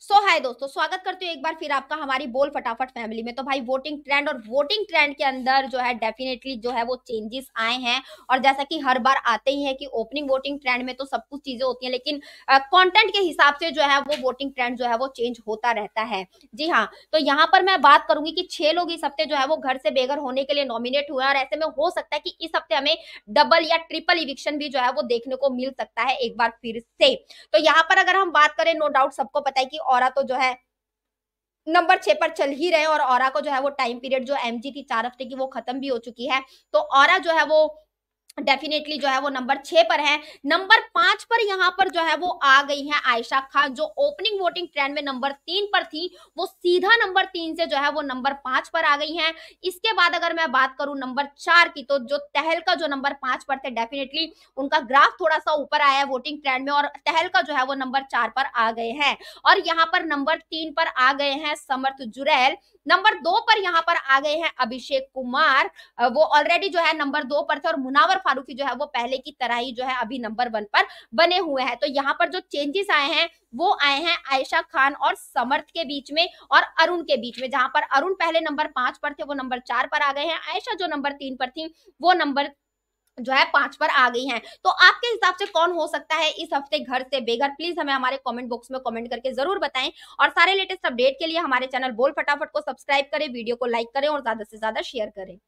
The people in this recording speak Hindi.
सो so, हाय दोस्तों स्वागत करती हूँ एक बार फिर आपका हमारी बोल फटाफट फैमिली में तो भाई वोटिंग ट्रेंड और वोटिंग ट्रेंड के अंदर जो है डेफिनेटली जो है वो चेंजेस आए हैं और जैसा कि हर बार आते ही है कि ओपनिंग वोटिंग ट्रेंड में तो सब कुछ चीजें होती हैं लेकिन कंटेंट के हिसाब से जो है वो वोटिंग ट्रेंड जो है वो चेंज होता रहता है जी हाँ तो यहाँ पर मैं बात करूंगी कि छह लोग इस हफ्ते जो है वो घर से बेघर होने के लिए नॉमिनेट हुए और ऐसे में हो सकता है कि इस हफ्ते हमें डबल या ट्रिपल इविक्शन भी जो है वो देखने को मिल सकता है एक बार फिर से तो यहाँ पर अगर हम बात करें नो डाउट सबको पता है कि और तो जो है नंबर छह पर चल ही रहे और और को जो है वो टाइम पीरियड जो एमजी थी चार हफ्ते की वो खत्म भी हो चुकी है तो और जो है वो डेफिनेटली जो है वो नंबर छह पर है नंबर पांच पर यहाँ पर जो है वो आ गई है आयशा खान जो ओपनिंग वोटिंग ट्रेंड में नंबर तीन पर थी वो सीधा नंबर तीन से जो है वो नंबर पांच पर आ गई है इसके बाद अगर मैं बात करूं नंबर चार की तो जो तहलका जो नंबर पांच पर थे डेफिनेटली उनका ग्राफ थोड़ा सा ऊपर आया है वोटिंग ट्रेंड में और तहलका जो है वो नंबर चार पर आ गए हैं और यहाँ पर नंबर तीन पर आ गए हैं समर्थ जुरैल नंबर दो पर यहाँ पर आ गए हैं अभिषेक कुमार वो ऑलरेडी जो है नंबर दो पर थे और मुनावर फारूकी जो है वो पहले की तरह ही जो है अभी नंबर वन पर बने हुए हैं तो यहाँ पर जो चेंजेस आए हैं वो आए हैं आयशा खान और समर्थ के बीच में और अरुण के बीच में जहां पर अरुण पहले नंबर पांच पर थे वो नंबर चार पर आ गए हैं आयशा जो नंबर तीन पर थी वो नंबर जो है पांच पर आ गई हैं तो आपके हिसाब से कौन हो सकता है इस हफ्ते घर से बेघर प्लीज हमें हमारे कमेंट बॉक्स में कमेंट करके जरूर बताएं और सारे लेटेस्ट अपडेट के लिए हमारे चैनल बोल फटाफट को सब्सक्राइब करें वीडियो को लाइक करें और ज्यादा से ज्यादा शेयर करें